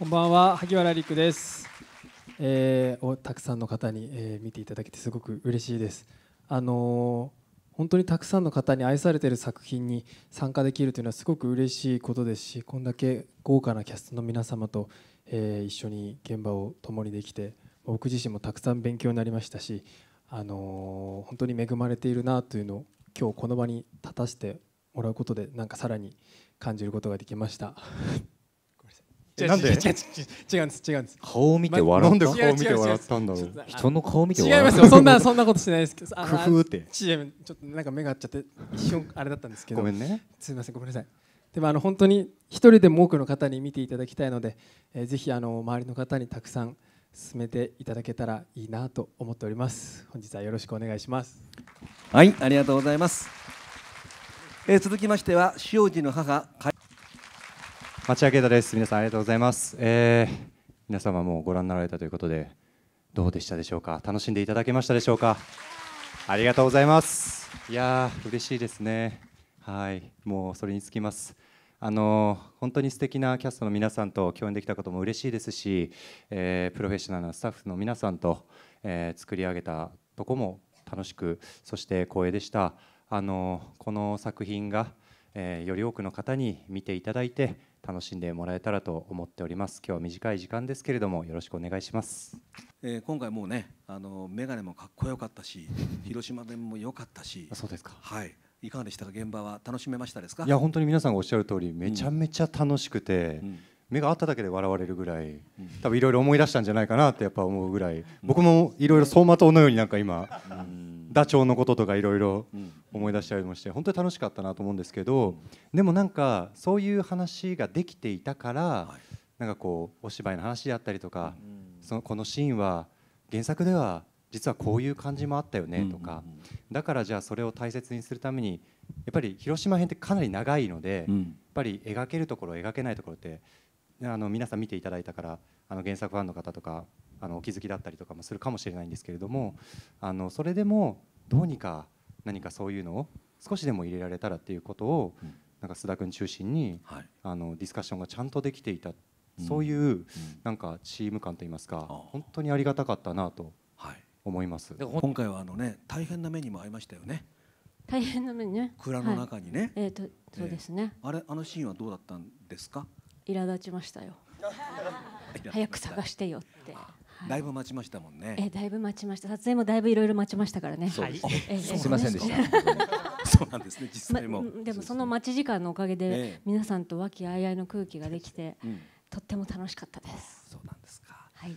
こんばんは萩原陸です、えー、おたくさんの方に、えー、見ていただけてすごく嬉しいですあのー、本当にたくさんの方に愛されている作品に参加できるというのはすごく嬉しいことですしこんだけ豪華なキャストの皆様と、えー、一緒に現場を共にできて僕自身もたくさん勉強になりましたしあのー、本当に恵まれているなというのを今日この場に立たせてもらうことでなんかさらに感じることができました違うなんで違うんです違うんです顔を見て笑ったんで顔見て笑ったんだろう人の顔を見て違いますよそんなそんなことしてないですけど工夫ってちょっとなんか目が合っちゃって一瞬あれだったんですけどごめんねすみませんごめんなさいでもあの本当に一人でも多くの方に見ていただきたいので、えー、ぜひあの周りの方にたくさん進めていただけたらいいなと思っております本日はよろしくお願いしますはいありがとうございます、えー、続きましては塩路の母町屋啓太です。皆さんありがとうございます。えー、皆様もご覧になられたということで、どうでしたでしょうか。楽しんでいただけましたでしょうか。ありがとうございます。いや嬉しいですね。はい、もうそれにつきます。あの本当に素敵なキャストの皆さんと共演できたことも嬉しいですし、えー、プロフェッショナルなスタッフの皆さんと、えー、作り上げたとこも楽しくそして光栄でしたあのこの作品がえー、より多くの方に見ていただいて楽しんでもらえたらと思っております今日は短い時間ですけれどもよろしくお願いします、えー、今回もうねあの眼鏡もかっこよかったし広島でも良かったしそうですかはいいかがでしたか現場は楽しめましたですかいや本当に皆さんがおっしゃる通りめちゃめちゃ楽しくて、うんうん目が合っただけで笑われるぐらい多分いろいろ思い出したんじゃないかなってやっぱ思うぐらい僕もいろいろ走馬灯のようになんか今ダチョウのこととかいろいろ思い出しゃいまして本当に楽しかったなと思うんですけどでもなんかそういう話ができていたからなんかこうお芝居の話であったりとかそのこのシーンは原作では実はこういう感じもあったよねとかだからじゃあそれを大切にするためにやっぱり広島編ってかなり長いのでやっぱり描けるところ描けないところってあの皆さん見ていただいたからあの原作ファンの方とかあのお気づきだったりとかもするかもしれないんですけれどもあのそれでもどうにか、うん何かそういうのを少しでも入れられたらっていうことを、うん、なんか須田君中心に、はい、あのディスカッションがちゃんとできていた、うん、そういうなんかチーム感といいますか、本当にありがたかったなと思います。はい、今回はあのね大変な目にも遭いましたよね。大変な目にね。蔵の中にね。はい、えー、とそうですね、えー、あれあのシーンはどうだったんですか。苛立ちましたよ。早く探してよって。だいぶ待ちましたもんね。えだいぶ待ちました。撮影もだいぶいろいろ待ちましたからね。はい。すみませんでした。そうなんですね。実際も。でもその待ち時間のおかげで皆さんと和気あいあいの空気ができて、とっても楽しかったです。そうなんですか。はい。